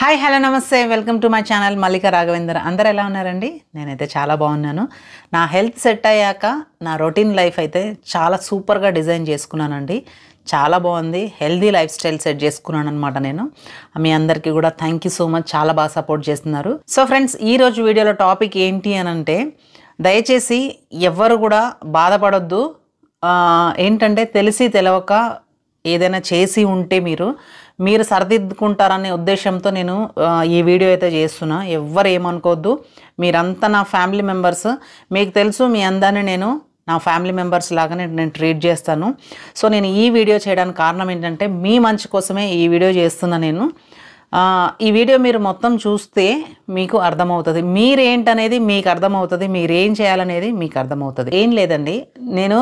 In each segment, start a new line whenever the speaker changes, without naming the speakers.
hi hello namaste welcome to my channel Mallika Raghavender అందరు ఎలా ఉన్నారండి నేనైతే చాలా బాగున్నాను నా హెల్త్ సెట్ అయ్యాక నా రొటీన్ లైఫ్ అయితే చాలా సూపర్గా డిజైన్ చేసుకున్నానండి చాలా బాగుంది హెల్దీ లైఫ్ స్టైల్ సెట్ చేసుకున్నాను అనమాట నేను మీ అందరికీ కూడా థ్యాంక్ యూ సో మచ్ చాలా బాగా సపోర్ట్ చేస్తున్నారు సో ఫ్రెండ్స్ ఈరోజు వీడియోలో టాపిక్ ఏంటి అని అంటే దయచేసి ఎవరు కూడా బాధపడొద్దు ఏంటంటే తెలిసి తెలవక ఏదైనా చేసి ఉంటే మీరు మీరు సరిదిద్దుకుంటారనే ఉద్దేశంతో నేను ఈ వీడియో అయితే చేస్తున్నా ఎవ్వరు ఏమనుకోవద్దు మీరంతా నా ఫ్యామిలీ మెంబర్స్ మీకు తెలుసు మీ అందరినీ నేను నా ఫ్యామిలీ మెంబర్స్ లాగానే నేను ట్రీట్ చేస్తాను సో నేను ఈ వీడియో చేయడానికి కారణం ఏంటంటే మీ మంచి కోసమే ఈ వీడియో చేస్తున్నా నేను ఈ వీడియో మీరు మొత్తం చూస్తే మీకు అర్థమవుతుంది మీరేంటనేది మీకు అర్థమవుతుంది మీరేం చేయాలనేది మీకు అర్థమవుతుంది ఏం లేదండి నేను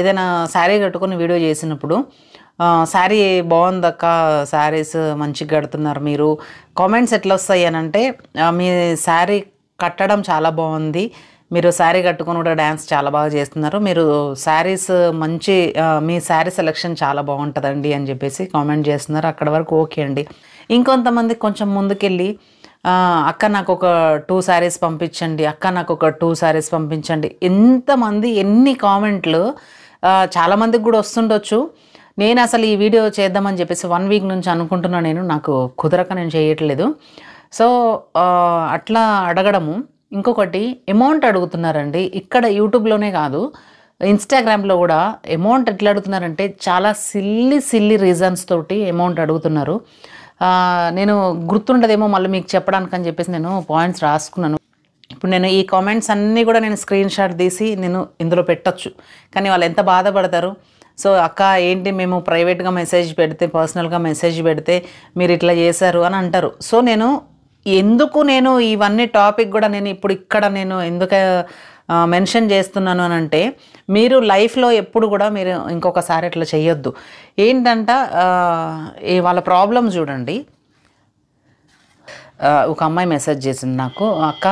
ఏదైనా శారీ కట్టుకుని వీడియో చేసినప్పుడు శారీ బాగుందక్క శారీస్ మంచిగా కడుతున్నారు మీరు కామెంట్స్ ఎట్లా వస్తాయి అని అంటే మీ శారీ కట్టడం చాలా బాగుంది మీరు శారీ కట్టుకొని కూడా డ్యాన్స్ చాలా బాగా చేస్తున్నారు మీరు శారీస్ మంచి మీ శారీ సెలెక్షన్ చాలా బాగుంటుందండి అని చెప్పేసి కామెంట్ చేస్తున్నారు అక్కడ వరకు ఓకే అండి ఇంకొంతమంది కొంచెం ముందుకెళ్ళి అక్క నాకు ఒక టూ శారీస్ పంపించండి అక్క నాకు ఒక టూ శారీస్ పంపించండి ఎంతమంది ఎన్ని కామెంట్లు చాలామందికి కూడా వస్తుండొచ్చు నేను అసలు ఈ వీడియో చేద్దామని చెప్పేసి వన్ వీక్ నుంచి అనుకుంటున్నా నేను నాకు కుదరక నేను చేయట్లేదు సో అట్లా అడగడము ఇంకొకటి అమౌంట్ అడుగుతున్నారండి ఇక్కడ యూట్యూబ్లోనే కాదు ఇన్స్టాగ్రామ్లో కూడా అమౌంట్ ఎట్లా అడుగుతున్నారంటే చాలా సిల్లి సిల్లి రీజన్స్ తోటి అమౌంట్ అడుగుతున్నారు నేను గుర్తుండదేమో మళ్ళీ మీకు చెప్పడానికి అని చెప్పేసి నేను పాయింట్స్ రాసుకున్నాను ఇప్పుడు నేను ఈ కామెంట్స్ అన్నీ కూడా నేను స్క్రీన్ షాట్ తీసి నేను ఇందులో పెట్టచ్చు కానీ వాళ్ళు ఎంత బాధపడతారు సో అక్క ఏంటి మేము ప్రైవేట్గా మెసేజ్ పెడితే పర్సనల్గా మెసేజ్ పెడితే మీరు ఇట్లా చేశారు అని అంటారు సో నేను ఎందుకు నేను ఇవన్నీ టాపిక్ కూడా నేను ఇప్పుడు ఇక్కడ నేను ఎందుకు మెన్షన్ చేస్తున్నాను అని అంటే మీరు లైఫ్లో ఎప్పుడు కూడా మీరు ఇంకొకసారి ఇట్లా చేయొద్దు ఏంటంట వాళ్ళ ప్రాబ్లం చూడండి ఒక అమ్మాయి మెసేజ్ చేసింది నాకు అక్క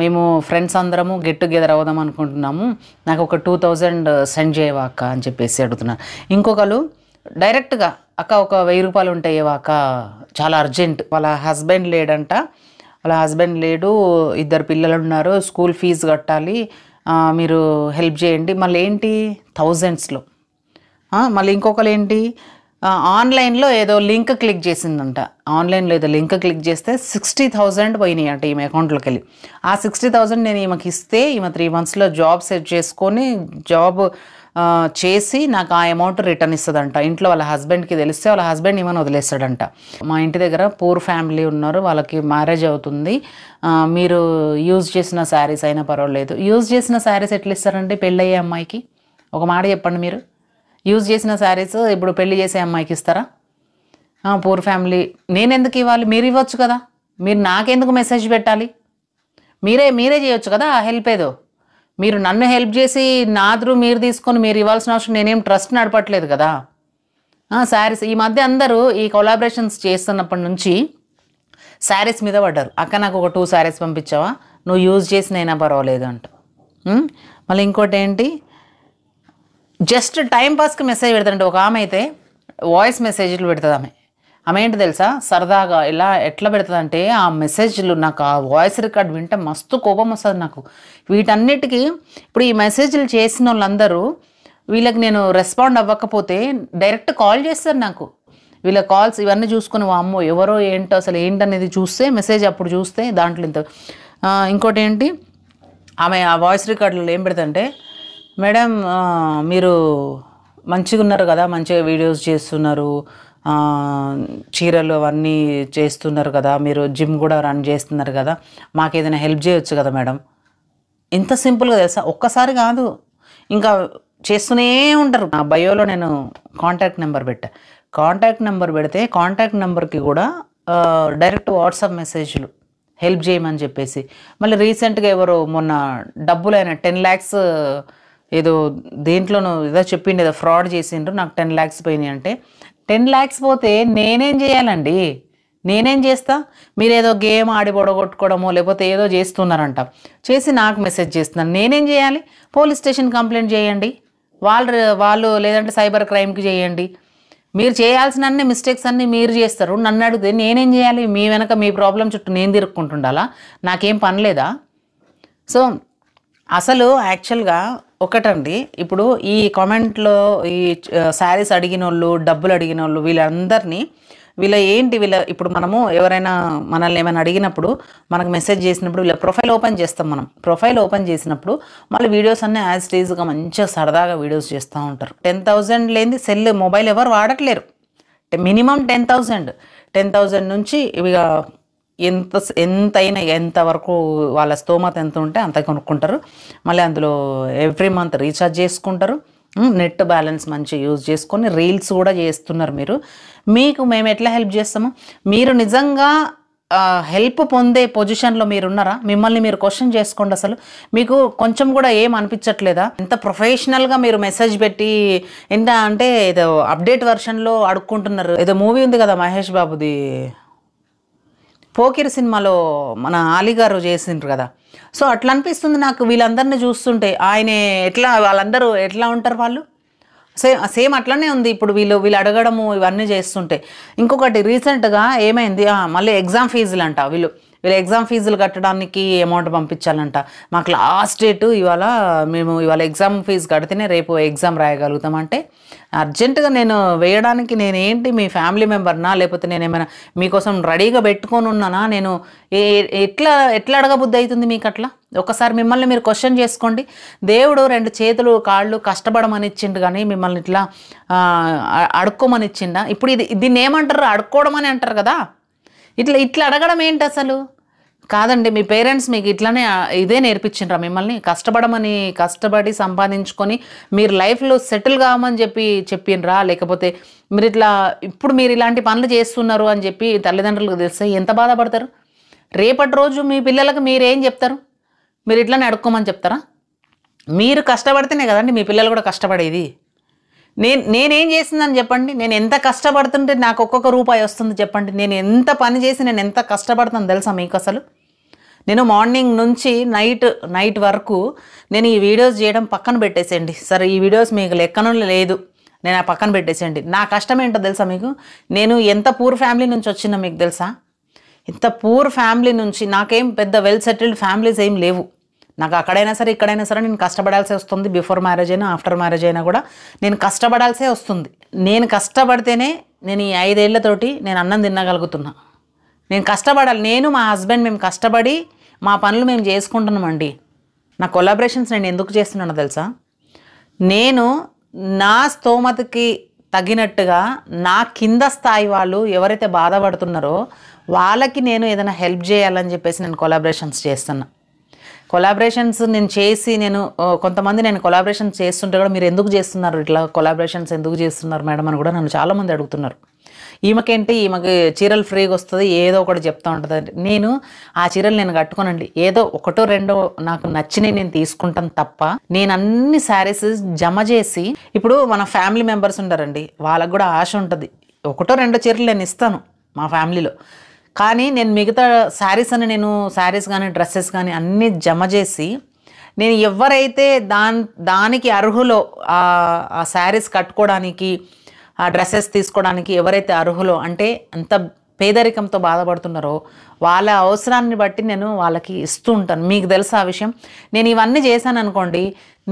మేము ఫ్రెండ్స్ అందరము గెట్ టుగెదర్ అవుదాం అనుకుంటున్నాము నాకు ఒక టూ థౌజండ్ సెండ్ చేయవా అక్క అని చెప్పేసి అడుగుతున్నా ఇంకొకరు డైరెక్ట్గా అక్క ఒక వెయ్యి రూపాయలు ఉంటాయి అక్క చాలా అర్జెంట్ వాళ్ళ హస్బెండ్ లేడంట వాళ్ళ హస్బెండ్ లేడు ఇద్దరు పిల్లలు ఉన్నారు స్కూల్ ఫీజు కట్టాలి మీరు హెల్ప్ చేయండి మళ్ళీ ఏంటి థౌజండ్స్లో మళ్ళీ ఇంకొకరు ఏంటి ఆన్లైన్లో ఏదో లింక్ క్లిక్ చేసిందంట ఆన్లైన్లో ఏదో లింక్ క్లిక్ చేస్తే సిక్స్టీ థౌజండ్ పోయినాయి అంట ఈమె అకౌంట్లోకి వెళ్ళి ఆ సిక్స్టీ థౌజండ్ నేను ఈమెకి ఇస్తే ఈమె త్రీ మంత్స్లో జాబ్ సెట్ చేసుకొని జాబ్ చేసి నాకు ఆ అమౌంట్ రిటర్న్ ఇస్తుందంట ఇంట్లో వాళ్ళ హస్బెండ్కి తెలిస్తే వాళ్ళ హస్బెండ్ ఈమెను వదిలేస్తాడంట మా ఇంటి దగ్గర పూర్ ఫ్యామిలీ ఉన్నారు వాళ్ళకి మ్యారేజ్ అవుతుంది మీరు యూజ్ చేసిన శారీస్ అయినా పర్వాలేదు యూజ్ చేసిన శారీస్ ఎట్లు ఇస్తారండి పెళ్ళయ్యే అమ్మాయికి ఒక మాట చెప్పండి మీరు యూజ్ చేసిన శారీస్ ఇప్పుడు పెళ్లి చేసే అమ్మాయికి ఇస్తారా పూర్ ఫ్యామిలీ నేను ఎందుకు ఇవ్వాలి మీరు ఇవ్వచ్చు కదా మీరు నాకెందుకు మెసేజ్ పెట్టాలి మీరే మీరే చేయొచ్చు కదా ఆ హెల్ప్ ఏదో మీరు నన్ను హెల్ప్ చేసి నాదురు మీరు తీసుకొని మీరు ఇవ్వాల్సిన అవసరం నేనేం ట్రస్ట్ నడపట్లేదు కదా శారీస్ ఈ మధ్య అందరూ ఈ కొలాబరేషన్స్ చేస్తున్నప్పటి నుంచి శారీస్ మీద పడ్డారు అక్క నాకు ఒక టూ శారీస్ పంపించావా నువ్వు యూజ్ చేసినైనా పర్వాలేదు అంట మళ్ళీ ఇంకోటి ఏంటి జస్ట్ టైం పాస్కి మెసేజ్ పెడతారంటే ఒక ఆమె అయితే వాయిస్ మెసేజ్లు పెడుతుంది ఆమె ఆమె ఏంటి తెలుసా సరదాగా ఇలా ఎట్లా పెడుతుందంటే ఆ మెసేజ్లు నాకు ఆ వాయిస్ రికార్డ్ వింటే మస్తు కోపం వస్తుంది నాకు వీటన్నిటికీ ఇప్పుడు ఈ మెసేజ్లు చేసిన వాళ్ళందరూ వీళ్ళకి నేను రెస్పాండ్ అవ్వకపోతే డైరెక్ట్ కాల్ చేస్తారు నాకు వీళ్ళ కాల్స్ ఇవన్నీ చూసుకుని అమ్మో ఎవరో ఏంటో అసలు ఏంటనేది చూస్తే మెసేజ్ అప్పుడు చూస్తే దాంట్లో ఇంత ఇంకోటి ఏంటి ఆమె ఆ వాయిస్ రికార్డులో ఏం పెడుతుంటే మేడం మీరు మంచిగా ఉన్నారు కదా మంచిగా వీడియోస్ చేస్తున్నారు చీరలు అవన్నీ చేస్తున్నారు కదా మీరు జిమ్ కూడా రన్ చేస్తున్నారు కదా మాకు ఏదైనా హెల్ప్ చేయొచ్చు కదా మేడం ఇంత సింపుల్గా తెలుసా ఒక్కసారి కాదు ఇంకా చేస్తూనే ఉంటారు నా బయోలో నేను కాంటాక్ట్ నెంబర్ పెట్టా కాంటాక్ట్ నెంబర్ పెడితే కాంటాక్ట్ నెంబర్కి కూడా డైరెక్ట్ వాట్సాప్ మెసేజ్లు హెల్ప్ చేయమని చెప్పేసి మళ్ళీ రీసెంట్గా ఎవరు మొన్న డబ్బులైన టెన్ ల్యాక్స్ ఏదో దేంట్లోనూ ఏదో చెప్పిండు ఏదో ఫ్రాడ్ చేసిండ్రు నాకు టెన్ ల్యాక్స్ పోయినాయి అంటే టెన్ ల్యాక్స్ పోతే నేనేం చేయాలండి నేనేం చేస్తా మీరు ఏదో గేమ్ ఆడి పొడగొట్టుకోవడమో లేకపోతే ఏదో చేస్తున్నారంట చేసి నాకు మెసేజ్ చేస్తున్నాను నేనేం చేయాలి పోలీస్ స్టేషన్ కంప్లైంట్ చేయండి వాళ్ళు వాళ్ళు లేదంటే సైబర్ క్రైమ్కి చేయండి మీరు చేయాల్సిన అన్ని మిస్టేక్స్ అన్నీ మీరు చేస్తారు నన్ను అడిగితే నేనేం చేయాలి మీ వెనక మీ ప్రాబ్లం చుట్టూ నేను తిరుక్కుంటుండాలా నాకేం పని లేదా సో అసలు యాక్చువల్గా ఒకటండి ఇప్పుడు ఈ కామెంట్లో ఈ శారీస్ అడిగిన వాళ్ళు డబ్బులు అడిగిన వాళ్ళు వీళ్ళందరినీ వీళ్ళ ఏంటి వీళ్ళ ఇప్పుడు మనము ఎవరైనా మనల్ని ఏమైనా అడిగినప్పుడు మనకు మెసేజ్ చేసినప్పుడు వీళ్ళ ప్రొఫైల్ ఓపెన్ చేస్తాం మనం ప్రొఫైల్ ఓపెన్ చేసినప్పుడు మళ్ళీ వీడియోస్ అన్నీ యాజ్ టీజ్గా మంచిగా సరదాగా వీడియోస్ చేస్తూ ఉంటారు టెన్ థౌజండ్ లేని సెల్ మొబైల్ ఎవరు వాడట్లేరు minimum ten thousand ten thousand నుంచి ఇవి ఎంత ఎంతైనా ఎంతవరకు వాళ్ళ స్తోమత ఎంత ఉంటే అంత కొనుక్కుంటారు మళ్ళీ అందులో ఎవ్రీ మంత్ రీఛార్జ్ చేసుకుంటారు నెట్ బ్యాలెన్స్ మంచి యూజ్ చేసుకొని రీల్స్ కూడా చేస్తున్నారు మీరు మీకు మేము ఎట్లా హెల్ప్ చేస్తాము మీరు నిజంగా హెల్ప్ పొందే పొజిషన్లో మీరు ఉన్నారా మిమ్మల్ని మీరు క్వశ్చన్ చేసుకోండి అసలు మీకు కొంచెం కూడా ఏం అనిపించట్లేదా ఎంత ప్రొఫెషనల్గా మీరు మెసేజ్ పెట్టి ఎంత అంటే ఏదో అప్డేట్ వెర్షన్లో అడుక్కుంటున్నారు ఏదో మూవీ ఉంది కదా మహేష్ బాబుది పోకిరి సినిమాలో మన ఆలిగారు చేసిండ్రు కదా సో అట్లా అనిపిస్తుంది నాకు వీళ్ళందరినీ చూస్తుంటే ఆయనే ఎట్లా వాళ్ళందరూ ఎట్లా ఉంటారు వాళ్ళు సేమ్ సేమ్ అట్లనే ఉంది ఇప్పుడు వీళ్ళు వీళ్ళు అడగడము ఇవన్నీ చేస్తుంటే ఇంకొకటి రీసెంట్గా ఏమైంది మళ్ళీ ఎగ్జామ్ ఫీజులు అంట వీళ్ళు వీళ్ళు ఎగ్జామ్ ఫీజులు కట్టడానికి అమౌంట్ పంపించాలంట మాకు లాస్ట్ డేట్ ఇవాళ మేము ఇవాళ ఎగ్జామ్ ఫీజు కడితేనే రేపు ఎగ్జామ్ రాయగలుగుతాం అంటే అర్జెంటుగా నేను వేయడానికి నేను ఏంటి మీ ఫ్యామిలీ మెంబర్నా లేకపోతే నేను ఏమైనా మీకోసం రెడీగా పెట్టుకొని ఉన్నానా నేను ఎట్లా ఎట్లా అడగబుద్ధి అవుతుంది మీకు అట్లా ఒకసారి మిమ్మల్ని మీరు క్వశ్చన్ చేసుకోండి దేవుడు రెండు చేతులు కాళ్ళు కష్టపడమని ఇచ్చిండు కానీ మిమ్మల్ని ఇట్లా అడుక్కోమని ఇచ్చిండా ఇప్పుడు ఇది దీన్ని ఏమంటారు అడుక్కోవడం అని అంటారు కదా ఇట్లా ఇట్లా అడగడం ఏంటి అసలు కాదండి మీ పేరెంట్స్ మీకు ఇట్లానే ఇదే నేర్పించిండ్రా మిమ్మల్ని కష్టపడమని కష్టపడి సంపాదించుకొని మీరు లైఫ్లో సెటిల్ కావమని చెప్పి చెప్పిండ్రా లేకపోతే మీరు ఇట్లా ఇప్పుడు మీరు ఇలాంటి పనులు చేస్తున్నారు అని చెప్పి తల్లిదండ్రులకు తెలిస్తే ఎంత బాధపడతారు రేపటి రోజు మీ పిల్లలకు మీరేం చెప్తారు మీరు ఇట్లానే అడుక్కోమని చెప్తారా మీరు కష్టపడితేనే కదండి మీ పిల్లలు కూడా కష్టపడేది నేను నేనేం చేసిందని చెప్పండి నేను ఎంత కష్టపడుతుంటే నాకు ఒక్కొక్క రూపాయి వస్తుంది చెప్పండి నేను ఎంత పని చేసి నేను ఎంత కష్టపడుతాను తెలుసా మీకు అసలు నేను మార్నింగ్ నుంచి నైట్ నైట్ వరకు నేను ఈ వీడియోస్ చేయడం పక్కన పెట్టేసేయండి సరే ఈ వీడియోస్ మీకు లెక్కనో లేదు నేను ఆ పక్కన పెట్టేసేయండి నా కష్టం ఏంటో తెలుసా మీకు నేను ఎంత పూర్ ఫ్యామిలీ నుంచి వచ్చినా మీకు తెలుసా ఇంత పూర్ ఫ్యామిలీ నుంచి నాకేం పెద్ద వెల్ సెటిల్డ్ ఫ్యామిలీస్ ఏం లేవు నాకు అక్కడైనా సరే ఇక్కడైనా సరే నేను కష్టపడాల్సి వస్తుంది బిఫోర్ మ్యారేజ్ అయినా ఆఫ్టర్ మ్యారేజ్ అయినా కూడా నేను కష్టపడాల్సే వస్తుంది నేను కష్టపడితేనే నేను ఈ ఐదేళ్లతోటి నేను అన్నం తిన్నగలుగుతున్నా నేను కష్టపడాలి నేను మా హస్బెండ్ మేము కష్టపడి మా పనులు మేము చేసుకుంటున్నామండి నా కొలాబరేషన్స్ నేను ఎందుకు చేస్తున్నానో తెలుసా నేను నా స్తోమతకి తగినట్టుగా నా కింద స్థాయి వాళ్ళు ఎవరైతే బాధపడుతున్నారో వాళ్ళకి నేను ఏదైనా హెల్ప్ చేయాలని చెప్పేసి నేను కొలాబరేషన్స్ చేస్తున్నా కొలాబరేషన్స్ నేను చేసి నేను కొంతమంది నేను కొలాబరేషన్ చేస్తుంటే కూడా మీరు ఎందుకు చేస్తున్నారు ఇట్లా కొలాబరేషన్స్ ఎందుకు చేస్తున్నారు మేడం అని కూడా నన్ను చాలామంది అడుగుతున్నారు ఈమెకేంటి ఈమెకి చీరలు ఫ్రీగా వస్తుంది ఏదో ఒకటి చెప్తూ ఉంటుంది నేను ఆ చీరలు నేను కట్టుకోనండి ఏదో ఒకటో రెండో నాకు నచ్చినవి నేను తీసుకుంటాను తప్ప నేను అన్ని శారీస్ జమ చేసి ఇప్పుడు మన ఫ్యామిలీ మెంబర్స్ ఉంటారండి వాళ్ళకు కూడా ఆశ ఉంటుంది ఒకటో రెండో చీరలు నేను ఇస్తాను మా ఫ్యామిలీలో కానీ నేను మిగతా శారీస్ అని నేను శారీస్ కానీ డ్రెస్సెస్ కానీ అన్నీ జమ చేసి నేను ఎవరైతే దాన్ దానికి అర్హులో ఆ శారీస్ కట్టుకోవడానికి ఆ డ్రెస్సెస్ తీసుకోవడానికి ఎవరైతే అర్హులో అంటే అంత పేదరికంతో బాధపడుతున్నారో వాళ్ళ అవసరాన్ని బట్టి నేను వాళ్ళకి ఇస్తూ ఉంటాను మీకు తెలుసు ఆ విషయం నేను ఇవన్నీ చేశాను అనుకోండి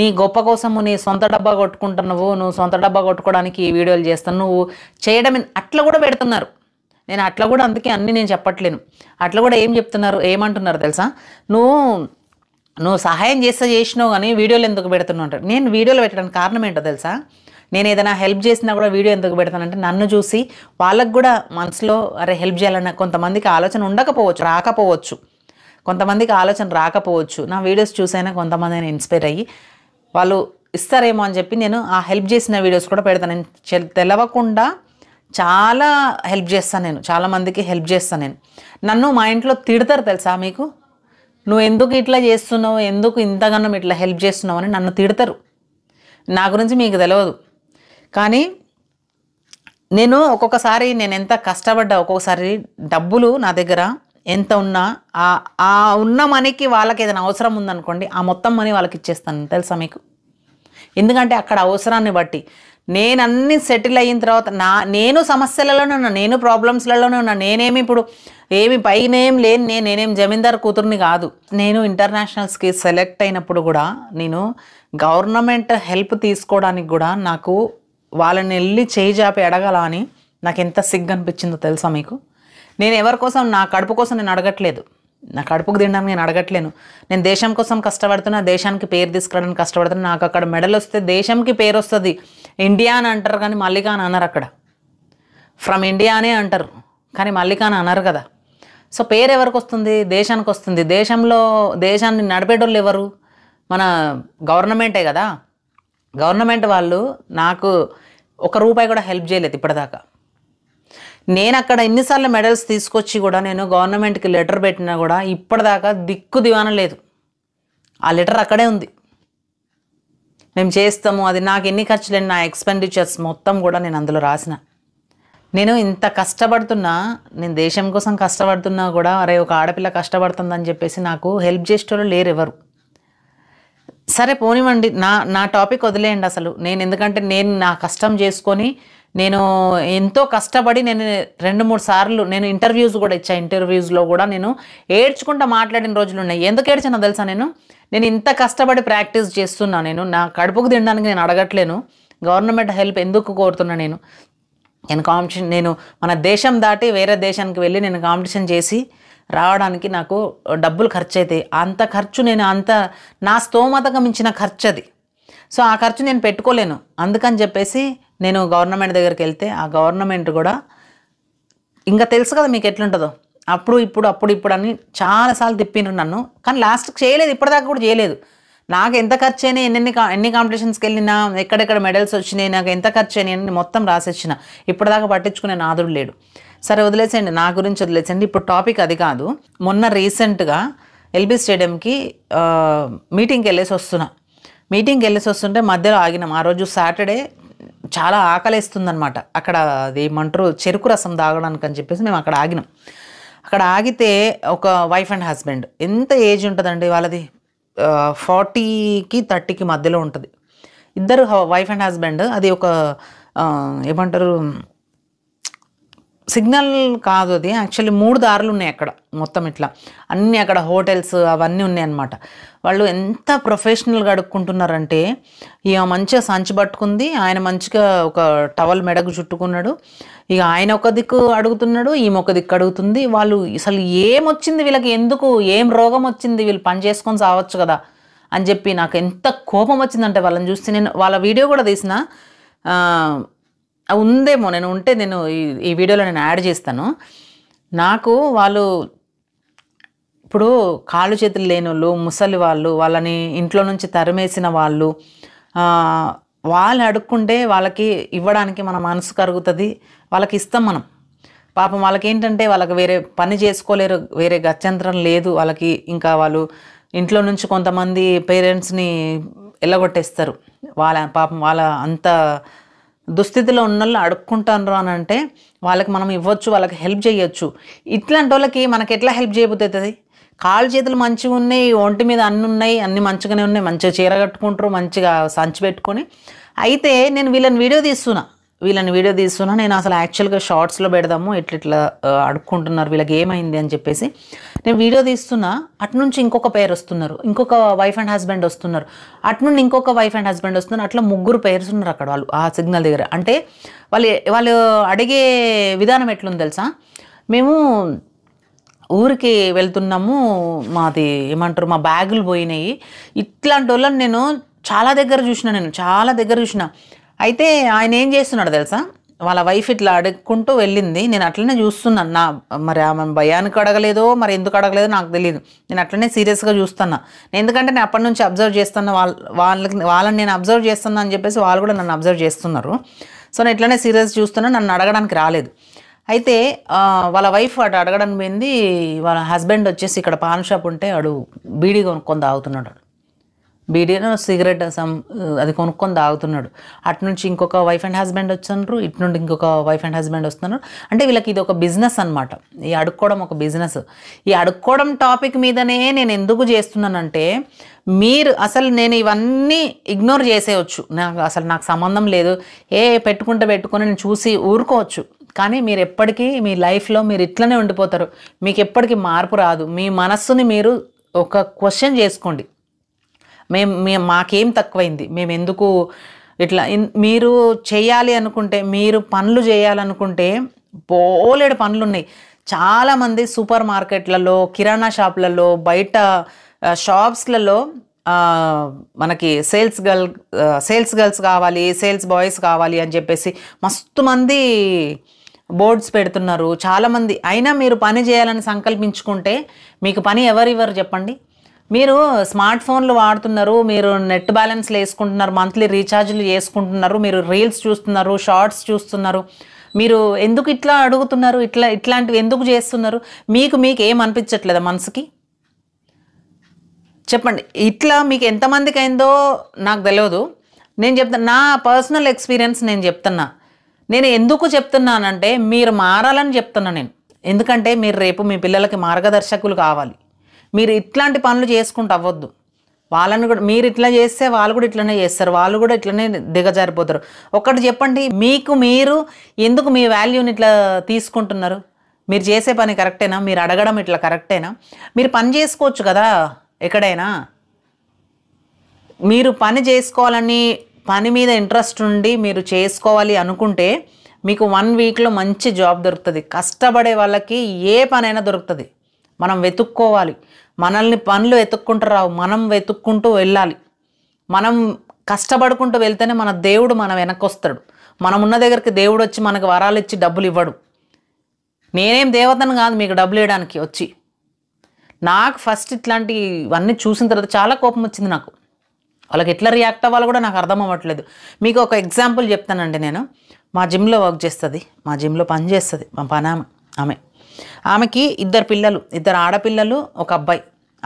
నీ గొప్ప కోసము నీ సొంత డబ్బా కొట్టుకుంటున్నావు నువ్వు సొంత డబ్బా కొట్టుకోవడానికి ఈ వీడియోలు చేస్తాను నువ్వు చేయడం అట్లా కూడా పెడుతున్నారు నేను అట్లా కూడా అందుకే అన్నీ నేను చెప్పట్లేను అట్లా కూడా ఏం చెప్తున్నారు ఏమంటున్నారు తెలుసా నువ్వు నువ్వు సహాయం చేస్తే చేసినావు కానీ వీడియోలు ఎందుకు పెడుతున్నావు అంటారు నేను వీడియోలు పెట్టడానికి కారణం ఏంటో తెలుసా నేను ఏదైనా హెల్ప్ చేసినా కూడా వీడియో ఎందుకు పెడతానంటే నన్ను చూసి వాళ్ళకు కూడా మనసులో అరే హెల్ప్ చేయాలన్న కొంతమందికి ఆలోచన ఉండకపోవచ్చు రాకపోవచ్చు కొంతమందికి ఆలోచన రాకపోవచ్చు నా వీడియోస్ చూసైనా కొంతమంది నేను ఇన్స్పైర్ అయ్యి వాళ్ళు ఇస్తారేమో అని చెప్పి నేను ఆ హెల్ప్ చేసిన వీడియోస్ కూడా పెడతాను తెలవకుండా చాలా హెల్ప్ చేస్తాను నేను చాలామందికి హెల్ప్ చేస్తాను నేను నన్ను మా ఇంట్లో తిడతారు తెలుసా మీకు నువ్వు ఎందుకు ఇట్లా చేస్తున్నావు ఎందుకు ఇంతగానం ఇట్లా హెల్ప్ చేస్తున్నావు అని నన్ను తిడతారు నా గురించి మీకు తెలియదు కానీ నేను ఒక్కొక్కసారి నేను ఎంత కష్టపడ్డా ఒక్కొక్కసారి డబ్బులు నా దగ్గర ఎంత ఉన్నా ఆ ఉన్న మనీకి వాళ్ళకి ఏదైనా అవసరం ఉందనుకోండి ఆ మొత్తం మనీ వాళ్ళకి ఇచ్చేస్తాను తెలుసా మీకు ఎందుకంటే అక్కడ అవసరాన్ని బట్టి నేను అన్ని సెటిల్ అయిన తర్వాత నా నేను సమస్యలలోనే ఉన్నా నేను ప్రాబ్లమ్స్లలోనే ఉన్నా నేనేమి ఇప్పుడు ఏమి పైనేం లేని నేను నేనేం జమీందార్ కూతుర్ని కాదు నేను ఇంటర్నేషనల్స్కి సెలెక్ట్ అయినప్పుడు కూడా నేను గవర్నమెంట్ హెల్ప్ తీసుకోవడానికి కూడా నాకు వాళ్ళని వెళ్ళి చేయి జాపి అడగల అని నాకు ఎంత సిగ్గు అనిపించిందో తెలుసా మీకు నేను ఎవరి కోసం నా కడుపు కోసం నేను అడగట్లేదు నా కడుపుకు తినడానికి నేను అడగట్లేను నేను దేశం కోసం కష్టపడుతున్నా దేశానికి పేరు తీసుకురావడానికి కష్టపడుతున్నా నాకు అక్కడ మెడల్ వస్తే దేశంకి పేరు వస్తుంది ఇండియా అని అంటారు కానీ మల్లికా అని అన్నారు అక్కడ ఫ్రమ్ ఇండియా అనే అంటారు కానీ మల్లికా అని అన్నారు కదా సో పేరు ఎవరికి వస్తుంది దేశానికి వస్తుంది దేశంలో దేశాన్ని నడిపేటోళ్ళు ఎవరు మన గవర్నమెంటే కదా గవర్నమెంట్ వాళ్ళు నాకు ఒక రూపాయి కూడా హెల్ప్ చేయలేదు ఇప్పటిదాకా నేను అక్కడ ఎన్నిసార్లు మెడల్స్ తీసుకొచ్చి కూడా నేను గవర్నమెంట్కి లెటర్ పెట్టినా కూడా ఇప్పటిదాకా దిక్కు దివాన లేదు ఆ లెటర్ అక్కడే ఉంది మేము చేస్తాము అది నాకు ఎన్ని ఖర్చులు నా ఎక్స్పెండిచర్స్ మొత్తం కూడా నేను అందులో రాసిన నేను ఇంత కష్టపడుతున్నా నేను దేశం కోసం కష్టపడుతున్నా కూడా అరే ఒక ఆడపిల్ల కష్టపడుతుందని చెప్పేసి నాకు హెల్ప్ చేసేటోళ్ళు లేరు ఎవరు సరే పోనివ్వండి నా నా టాపిక్ వదిలేయండి అసలు నేను ఎందుకంటే నేను నా కష్టం చేసుకొని నేను ఎంతో కష్టపడి నేను రెండు మూడు సార్లు నేను ఇంటర్వ్యూస్ కూడా ఇచ్చా ఇంటర్వ్యూస్లో కూడా నేను ఏడ్చుకుంటా మాట్లాడిన రోజులు ఉన్నాయి ఎందుకు ఏడ్చానో తెలుసా నేను నేను ఇంత కష్టపడి ప్రాక్టీస్ చేస్తున్నా నేను నా కడుపుకు తినడానికి నేను అడగట్లేను గవర్నమెంట్ హెల్ప్ ఎందుకు కోరుతున్నా నేను నేను కాంపిటీషన్ నేను మన దేశం దాటి వేరే దేశానికి వెళ్ళి నేను కాంపిటీషన్ చేసి రావడానికి నాకు డబ్బులు ఖర్చు అవుతాయి అంత ఖర్చు నేను అంత నా స్తోమతకు మించిన ఖర్చు అది సో ఆ ఖర్చు నేను పెట్టుకోలేను అందుకని చెప్పేసి నేను గవర్నమెంట్ దగ్గరికి వెళ్తే ఆ గవర్నమెంట్ కూడా ఇంకా తెలుసు కదా మీకు ఎట్లుంటుందో అప్పుడు ఇప్పుడు అప్పుడు ఇప్పుడు అని చాలాసార్లు తిప్పిండ్రు నన్ను కానీ లాస్ట్కి చేయలేదు ఇప్పటిదాకా కూడా చేయలేదు నాకు ఎంత ఖర్చు అయినా ఎన్ని ఎన్ని కాంపిటీషన్స్కి వెళ్ళినా ఎక్కడెక్కడ మెడల్స్ వచ్చినాయి నాకు ఎంత ఖర్చు అని మొత్తం రాసిచ్చిన ఇప్పటిదాకా పట్టించుకునే నాదుడు లేడు సరే వదిలేసేయండి నా గురించి వదిలేసేయండి ఇప్పుడు టాపిక్ అది కాదు మొన్న రీసెంట్గా ఎల్బీ స్టేడియంకి మీటింగ్కి వెళ్ళేసి వస్తున్నా మీటింగ్కి వెళ్ళేసి వస్తుంటే మధ్యలో ఆగినాం ఆ రోజు సాటర్డే చాలా ఆకలేస్తుందనమాట అక్కడ ఏమంటారు చెరుకు రసం తాగడానికి అని చెప్పేసి మేము అక్కడ ఆగినాం అక్కడ ఆగితే ఒక వైఫ్ అండ్ హస్బెండ్ ఎంత ఏజ్ ఉంటుందండి వాళ్ళది ఫార్టీకి థర్టీకి మధ్యలో ఉంటుంది ఇద్దరు వైఫ్ అండ్ హస్బెండ్ అది ఒక ఏమంటారు సిగ్నల్ కాదు అది యాక్చువల్లీ మూడు దారులు ఉన్నాయి అక్కడ మొత్తం ఇట్లా అన్నీ అక్కడ హోటల్స్ అవన్నీ ఉన్నాయన్నమాట వాళ్ళు ఎంత ప్రొఫెషనల్గా అడుక్కుంటున్నారంటే ఇక మంచిగా సంచి పట్టుకుంది ఆయన మంచిగా ఒక టవల్ మెడకు చుట్టుకున్నాడు ఇక ఆయన ఒక దిక్కు అడుగుతున్నాడు ఈమె ఒక దిక్కు అడుగుతుంది వాళ్ళు అసలు ఏమొచ్చింది వీళ్ళకి ఎందుకు ఏం రోగం వచ్చింది వీళ్ళు పని చేసుకొని సావచ్చు కదా అని చెప్పి నాకు ఎంత కోపం వచ్చిందంటే వాళ్ళని చూస్తే నేను వాళ్ళ వీడియో కూడా తీసిన ఉందేమో నేను ఉంటే నేను ఈ వీడియోలో నేను యాడ్ చేస్తాను నాకు వాళ్ళు ఇప్పుడు కాళ్ళు చేతులు లేని వాళ్ళు ముసలి వాళ్ళు వాళ్ళని ఇంట్లో నుంచి తరిమేసిన వాళ్ళు వాళ్ళని అడుక్కుంటే వాళ్ళకి ఇవ్వడానికి మన మనసు కరుగుతుంది వాళ్ళకి ఇస్తాం మనం పాపం వాళ్ళకి ఏంటంటే వాళ్ళకి వేరే పని చేసుకోలేరు వేరే గత్యంతరం లేదు వాళ్ళకి ఇంకా వాళ్ళు ఇంట్లో నుంచి కొంతమంది పేరెంట్స్ని ఎల్లగొట్టేస్తారు వాళ్ళ పాపం వాళ్ళ అంత దుస్థితిలో ఉన్న వాళ్ళు అడుక్కుంటాను అని అంటే వాళ్ళకి మనం ఇవ్వచ్చు వాళ్ళకి హెల్ప్ చేయొచ్చు ఇట్లాంటి వాళ్ళకి మనకి ఎట్లా హెల్ప్ చేయబోతుంది కాళ్ళు చేతులు మంచిగా ఉన్నాయి ఒంటి మీద అన్నీ ఉన్నాయి అన్ని మంచిగానే ఉన్నాయి మంచిగా చీర కట్టుకుంటారు మంచిగా సంచి పెట్టుకొని అయితే నేను వీళ్ళని వీడియో తీస్తున్నా వీళ్ళని వీడియో తీస్తున్నా నేను అసలు యాక్చువల్గా షార్ట్స్లో పెడదాము ఇట్లా ఇట్లా అడుక్కుంటున్నారు వీళ్ళకి ఏమైంది అని చెప్పేసి నేను వీడియో తీస్తున్నా అటు నుంచి ఇంకొక పేరు వస్తున్నారు ఇంకొక వైఫ్ అండ్ హస్బెండ్ వస్తున్నారు అటు నుండి ఇంకొక వైఫ్ అండ్ హస్బెండ్ వస్తున్నారు అట్లా ముగ్గురు పేర్స్ ఉన్నారు అక్కడ వాళ్ళు ఆ సిగ్నల్ దగ్గర అంటే వాళ్ళు వాళ్ళు అడిగే విధానం ఎట్లుంది తెలుసా మేము ఊరికి వెళ్తున్నాము మాది ఏమంటారు మా బ్యాగులు పోయినాయి ఇట్లాంటి వాళ్ళని నేను చాలా దగ్గర చూసిన నేను చాలా దగ్గర చూసిన అయితే ఆయన ఏం చేస్తున్నాడు తెలుసా వాళ్ళ వైఫ్ ఇట్లా అడుక్కుంటూ వెళ్ళింది నేను అట్లనే చూస్తున్నాను నా మరి ఆమె భయానికి అడగలేదో మరి ఎందుకు అడగలేదో నాకు తెలియదు నేను అట్లనే సీరియస్గా చూస్తున్నా ఎందుకంటే నేను అప్పటి నుంచి అబ్జర్వ్ చేస్తున్నా వాళ్ళ వాళ్ళకి వాళ్ళని నేను అబ్జర్వ్ చేస్తున్నా అని చెప్పేసి వాళ్ళు కూడా నన్ను అబ్జర్వ్ చేస్తున్నారు సో నేను ఇట్లనే సీరియస్ చూస్తున్నా నన్ను అడగడానికి రాలేదు అయితే వాళ్ళ వైఫ్ అటు అడగడం పోయింది వాళ్ళ హస్బెండ్ వచ్చేసి ఇక్కడ పాన్ షాప్ ఉంటే అడు బీడీ కొనుక్కొని తాగుతున్నాడు బీడీను సిగరెట్ సమ్ అది కొనుక్కొని తాగుతున్నాడు అటు నుంచి ఇంకొక వైఫ్ అండ్ హస్బెండ్ వచ్చినారు ఇటు నుండి ఇంకొక వైఫ్ అండ్ హస్బెండ్ వస్తున్నారు అంటే వీళ్ళకి ఇది ఒక బిజినెస్ అనమాట ఈ అడుక్కోవడం ఒక బిజినెస్ ఈ అడుక్కోవడం టాపిక్ మీదనే నేను ఎందుకు చేస్తున్నానంటే మీరు అసలు నేను ఇవన్నీ ఇగ్నోర్ చేసేయచ్చు నాకు అసలు నాకు సంబంధం లేదు ఏ పెట్టుకుంటే పెట్టుకొని నేను చూసి ఊరుకోవచ్చు కానీ మీరు ఎప్పటికీ మీ లైఫ్లో మీరు ఇట్లనే ఉండిపోతారు మీకు ఎప్పటికీ మార్పు రాదు మీ మనస్సుని మీరు ఒక క్వశ్చన్ చేసుకోండి మేము మేము మాకేం తక్కువైంది మేము ఎందుకు ఇట్లా మీరు చేయాలి అనుకుంటే మీరు పనులు చేయాలనుకుంటే బోలెడు పనులు ఉన్నాయి చాలామంది సూపర్ మార్కెట్లలో కిరాణా షాప్లలో బయట షాప్స్లలో మనకి సేల్స్ గర్ల్ సేల్స్ గర్ల్స్ కావాలి సేల్స్ బాయ్స్ కావాలి అని చెప్పేసి మస్తు మంది బోర్డ్స్ పెడుతున్నారు చాలామంది అయినా మీరు పని చేయాలని సంకల్పించుకుంటే మీకు పని ఎవరివ్వరు చెప్పండి మీరు స్మార్ట్ ఫోన్లు వాడుతున్నారు మీరు నెట్ బ్యాలెన్స్లు వేసుకుంటున్నారు మంత్లీ రీఛార్జ్లు చేసుకుంటున్నారు మీరు రీల్స్ చూస్తున్నారు షార్ట్స్ చూస్తున్నారు మీరు ఎందుకు ఇట్లా అడుగుతున్నారు ఇట్లా ఇట్లాంటివి ఎందుకు చేస్తున్నారు మీకు మీకు ఏం అనిపించట్లేదా మనసుకి చెప్పండి ఇట్లా మీకు ఎంతమందికి అయిందో నాకు తెలియదు నేను చెప్తాను నా పర్సనల్ ఎక్స్పీరియన్స్ నేను చెప్తున్నా నేను ఎందుకు చెప్తున్నానంటే మీరు మారాలని చెప్తున్నా నేను ఎందుకంటే మీరు రేపు మీ పిల్లలకి మార్గదర్శకులు కావాలి మీరు ఇట్లాంటి పనులు చేసుకుంటూ అవ్వద్దు వాళ్ళని కూడా మీరు ఇట్లా చేస్తే వాళ్ళు కూడా ఇట్లనే చేస్తారు వాళ్ళు కూడా ఇట్లనే దిగజారిపోతారు ఒక్కటి చెప్పండి మీకు మీరు ఎందుకు మీ వాల్యూని ఇట్లా తీసుకుంటున్నారు మీరు చేసే పని కరెక్టేనా మీరు అడగడం ఇట్లా కరెక్టేనా మీరు పని చేసుకోవచ్చు కదా ఎక్కడైనా మీరు పని చేసుకోవాలని పని మీద ఇంట్రెస్ట్ ఉండి మీరు చేసుకోవాలి అనుకుంటే మీకు వన్ వీక్లో మంచి జాబ్ దొరుకుతుంది కష్టపడే వాళ్ళకి ఏ పనైనా దొరుకుతుంది మనం వెతుక్కోవాలి మనల్ని పనులు వెతుక్కుంటూ రావు మనం వెతుక్కుంటూ వెళ్ళాలి మనం కష్టపడుకుంటూ వెళ్తేనే మన దేవుడు మన వెనకొస్తాడు మనం ఉన్న దగ్గరికి దేవుడు వచ్చి మనకు వరాలు ఇచ్చి డబ్బులు ఇవ్వడు నేనేం దేవతను కాదు మీకు డబ్బులు ఇవ్వడానికి వచ్చి నాకు ఫస్ట్ ఇట్లాంటి ఇవన్నీ చూసిన తర్వాత చాలా కోపం వచ్చింది నాకు వాళ్ళకి ఎట్లా రియాక్ట్ అవ్వాలో కూడా నాకు అర్థం అవ్వట్లేదు మీకు ఒక ఎగ్జాంపుల్ చెప్తానండి నేను మా జిమ్లో వర్క్ చేస్తుంది మా జిమ్లో పని చేస్తుంది మా పని ఆమె ఆమె ఆమెకి ఇద్దరు పిల్లలు ఇద్దరు ఆడపిల్లలు ఒక అబ్బాయి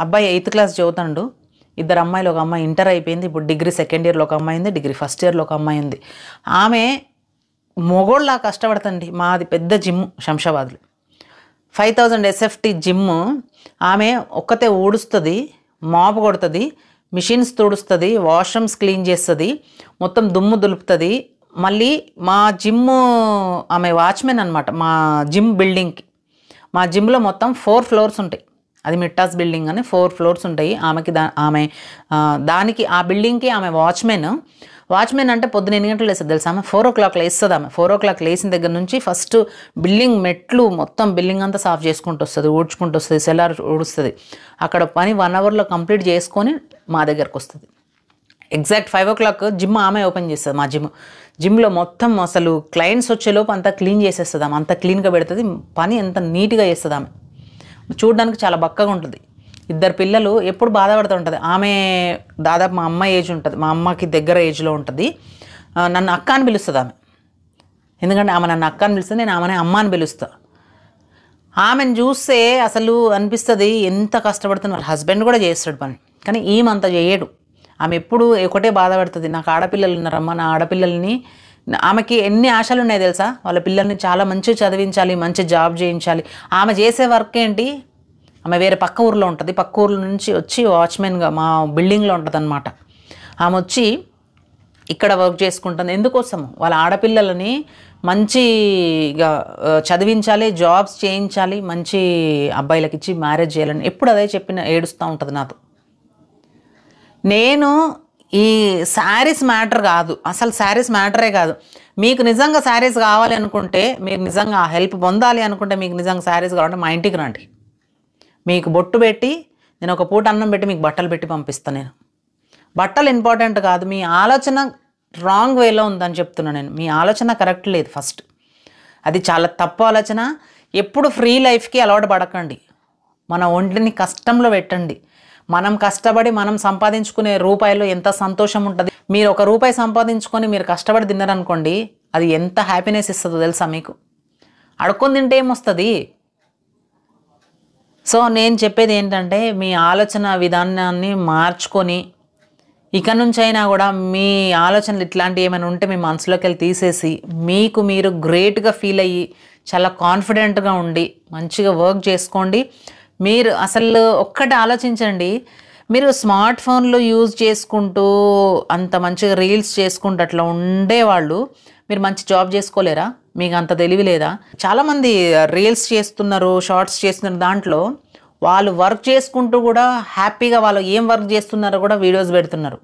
అబ్బాయి ఎయిత్ క్లాస్ చదువుతాడు ఇద్దరు అమ్మాయిలు ఒక అమ్మాయి ఇంటర్ అయిపోయింది ఇప్పుడు డిగ్రీ సెకండ్ ఇయర్లో ఒక అమ్మాయి ఉంది డిగ్రీ ఫస్ట్ ఇయర్లో ఒక అమ్మాయి ఉంది ఆమె మొగోళ్ళ కష్టపడతండి మాది పెద్ద జిమ్ శంషాబాద్లో ఫైవ్ థౌజండ్ ఎస్ఎఫ్టి జిమ్ ఆమె ఒక్కతే ఊడుస్తుంది మాపు కొడుతుంది మిషన్స్ తుడుస్తుంది వాష్రూమ్స్ క్లీన్ చేస్తుంది మొత్తం దుమ్ము దులుపుతుంది మళ్ళీ మా జిమ్ ఆమె వాచ్మెన్ అనమాట మా జిమ్ బిల్డింగ్కి మా జిమ్లో మొత్తం ఫోర్ ఫ్లోర్స్ ఉంటాయి అది మిట్టాస్ బిల్డింగ్ అని ఫోర్ ఫ్లోర్స్ ఉంటాయి ఆమెకి దా ఆమె దానికి ఆ బిల్డింగ్కి ఆమె వాచ్మెన్ వాచ్మెన్ అంటే పొద్దున ఎన్ని గంటలు లేస్తుంది తెలుసా ఆమె ఫోర్ ఓ క్లాక్ లేస్తుంది ఆమె ఫోర్ ఓ క్లాక్ లేసిన దగ్గర నుంచి ఫస్ట్ బిల్డింగ్ మెట్లు మొత్తం బిల్డింగ్ అంతా సాఫ్ చేసుకుంటూ వస్తుంది ఊడ్చుకుంటూ వస్తుంది సెల్లార్ ఊడుస్తుంది అక్కడ పని వన్ అవర్లో కంప్లీట్ చేసుకొని మా దగ్గరకు వస్తుంది exact five o'clock gym ఆమె ఓపెన్ చేస్తుంది మా జిమ్ జిమ్లో మొత్తం అసలు క్లయింట్స్ వచ్చేలోపు అంతా క్లీన్ చేసేస్తుంది అంత క్లీన్గా పెడుతుంది పని ఎంత నీట్గా చేస్తుంది ఆమె చూడడానికి చాలా బక్కగా ఉంటుంది ఇద్దరు పిల్లలు ఎప్పుడు బాధపడుతూ ఉంటుంది ఆమె దాదాపు మా అమ్మ ఏజ్ ఉంటుంది మా అమ్మకి దగ్గర ఏజ్లో ఉంటుంది నన్ను అక్క అని పిలుస్తుంది ఆమె ఎందుకంటే ఆమె నన్ను అక్క అని పిలుస్తుంది నేను ఆమెనే అమ్మ అని పిలుస్తా ఆమెను చూస్తే అసలు అనిపిస్తుంది ఎంత కష్టపడుతుంది వాళ్ళ హస్బెండ్ కూడా చేస్తాడు పని కానీ ఈమె అంత చేయడు ఆమె ఎప్పుడు ఒకటే బాధపడుతుంది నాకు ఆడపిల్లలు ఉన్నారమ్మా నా ఆడపిల్లల్ని ఆమెకి ఎన్ని ఆశలు ఉన్నాయి తెలుసా వాళ్ళ పిల్లల్ని చాలా మంచిగా చదివించాలి మంచి జాబ్ చేయించాలి ఆమె చేసే వర్క్ ఏంటి ఆమె వేరే పక్క ఊర్లో ఉంటుంది పక్క ఊర్ల నుంచి వచ్చి వాచ్మెన్గా మా బిల్డింగ్లో ఉంటుంది అనమాట ఆమె వచ్చి ఇక్కడ వర్క్ చేసుకుంటుంది ఎందుకోసం వాళ్ళ ఆడపిల్లలని మంచిగా చదివించాలి జాబ్స్ చేయించాలి మంచి అబ్బాయిలకి ఇచ్చి మ్యారేజ్ చేయాలని ఎప్పుడు అదే చెప్పిన ఏడుస్తూ ఉంటుంది నాతో నేను ఈ శారీస్ మ్యాటర్ కాదు అసలు శారీస్ మ్యాటరే కాదు మీకు నిజంగా శారీస్ కావాలి అనుకుంటే మీరు నిజంగా హెల్ప్ పొందాలి అనుకుంటే మీకు నిజంగా శారీస్ కావాలంటే మా ఇంటికి రండి మీకు బొట్టు పెట్టి నేను ఒక పూట అన్నం పెట్టి మీకు బట్టలు పెట్టి పంపిస్తాను నేను బట్టలు ఇంపార్టెంట్ కాదు మీ ఆలోచన రాంగ్ వేలో ఉందని చెప్తున్నాను నేను మీ ఆలోచన కరెక్ట్ లేదు ఫస్ట్ అది చాలా తప్పు ఆలోచన ఎప్పుడు ఫ్రీ లైఫ్కి అలవాటు పడకండి మన ఒంటిని కష్టంలో పెట్టండి మనం కష్టపడి మనం సంపాదించుకునే రూపాయలు ఎంత సంతోషం ఉంటుంది మీరు ఒక రూపాయి సంపాదించుకొని మీరు కష్టపడి తిన్నారనుకోండి అది ఎంత హ్యాపీనెస్ ఇస్తుందో తెలుసా మీకు అడుక్కొని తింటే ఏమొస్తుంది సో నేను చెప్పేది ఏంటంటే మీ ఆలోచన విధానాన్ని మార్చుకొని ఇక నుంచి అయినా కూడా మీ ఆలోచనలు ఇట్లాంటివి ఏమైనా ఉంటే మీ మనసులోకి వెళ్ళి తీసేసి మీకు మీరు గ్రేట్గా ఫీల్ అయ్యి చాలా కాన్ఫిడెంట్గా ఉండి మంచిగా వర్క్ చేసుకోండి మీరు అసలు ఒక్కటి ఆలోచించండి మీరు స్మార్ట్ ఫోన్లు యూజ్ చేసుకుంటూ అంత మంచిగా రీల్స్ చేసుకుంటూ అట్లా ఉండేవాళ్ళు మీరు మంచి జాబ్ చేసుకోలేరా మీకు అంత తెలివి లేదా చాలామంది రీల్స్ చేస్తున్నారు షార్ట్స్ చేస్తున్నారు దాంట్లో వాళ్ళు వర్క్ చేసుకుంటూ కూడా హ్యాపీగా వాళ్ళు ఏం వర్క్ చేస్తున్నారో కూడా వీడియోస్ పెడుతున్నారు